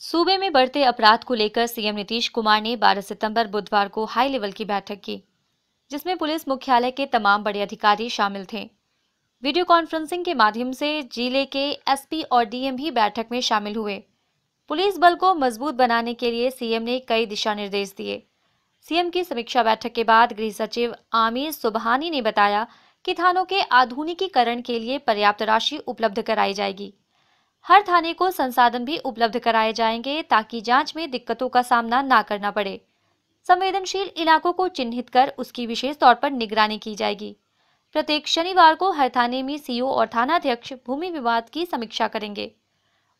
सूबे में बढ़ते अपराध को लेकर सीएम नीतीश कुमार ने 12 सितंबर बुधवार को हाई लेवल की बैठक की जिसमें पुलिस मुख्यालय के तमाम बड़े अधिकारी शामिल थे वीडियो कॉन्फ्रेंसिंग के माध्यम से जिले के एसपी और डीएम भी बैठक में शामिल हुए पुलिस बल को मजबूत बनाने के लिए सीएम ने कई दिशा निर्देश दिए सीएम की समीक्षा बैठक के बाद गृह सचिव आमिर सुबहानी ने बताया कि थानों के आधुनिकीकरण के लिए पर्याप्त राशि उपलब्ध कराई जाएगी हर थाने को संसाधन भी उपलब्ध कराए जाएंगे ताकि जांच में दिक्कतों का सामना ना करना पड़े संवेदनशील इलाकों को चिन्हित कर उसकी विशेष तौर पर निगरानी की जाएगी प्रत्येक शनिवार को हर थाने में सीओ और थानाध्यक्ष भूमि विवाद की समीक्षा करेंगे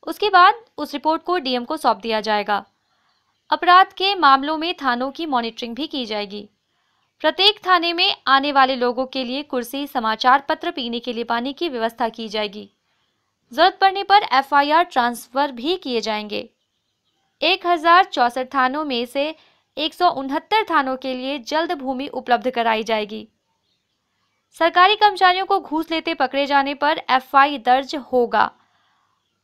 उसके बाद उस रिपोर्ट को डीएम को सौंप दिया जाएगा अपराध के मामलों में थानों की मॉनिटरिंग भी की जाएगी प्रत्येक थाने में आने वाले लोगों के लिए कुर्सी समाचार पत्र पीने के लिए पानी की व्यवस्था की जाएगी जरूरत पड़ने पर एफआईआर ट्रांसफ़र भी किए जाएंगे एक थानों में से एक थानों के लिए जल्द भूमि उपलब्ध कराई जाएगी सरकारी कर्मचारियों को घूस लेते पकड़े जाने पर एफआई दर्ज होगा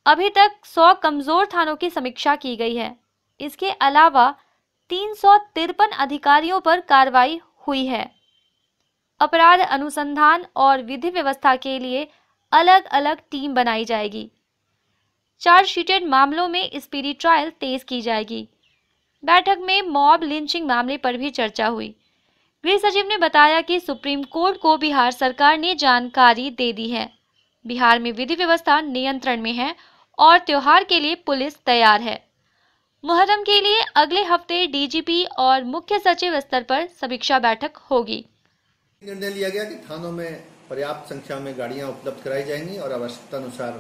अभी तक 100 कमज़ोर थानों की समीक्षा की गई है इसके अलावा तीन अधिकारियों पर कार्रवाई हुई है अपराध अनुसंधान और विधि व्यवस्था के लिए अलग अलग टीम बनाई जाएगी चार्जशीटेड मामलों में स्पीडी ट्रायल तेज की जाएगी बैठक में मॉब लिंचिंग मामले पर भी चर्चा हुई गृह सचिव ने बताया कि सुप्रीम कोर्ट को बिहार सरकार ने जानकारी दे दी है बिहार में विधि व्यवस्था नियंत्रण में है और त्यौहार के लिए पुलिस तैयार है मुहर्रम के लिए अगले हफ्ते डीजीपी और मुख्य सचिव स्तर पर समीक्षा बैठक होगी निर्णय लिया गया कि थानों में पर्याप्त संख्या में गाड़ियां उपलब्ध कराई जाएंगी और आवश्यकता अनुसार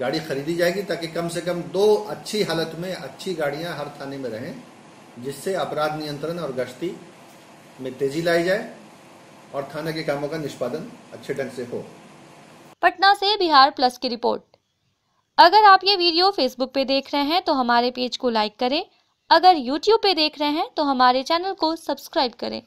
गाड़ी खरीदी जाएगी ताकि कम से कम दो अच्छी हालत में अच्छी गाड़ियां हर थाने में रहें जिससे अपराध नियंत्रण और गश्ती में तेजी लाई जाए और थाना के कामों का निष्पादन अच्छे ढंग से हो पटना से बिहार प्लस की रिपोर्ट अगर आप ये वीडियो फेसबुक पे देख रहे हैं तो हमारे पेज को लाइक करें अगर यूट्यूब पे देख रहे हैं तो हमारे चैनल को सब्सक्राइब करें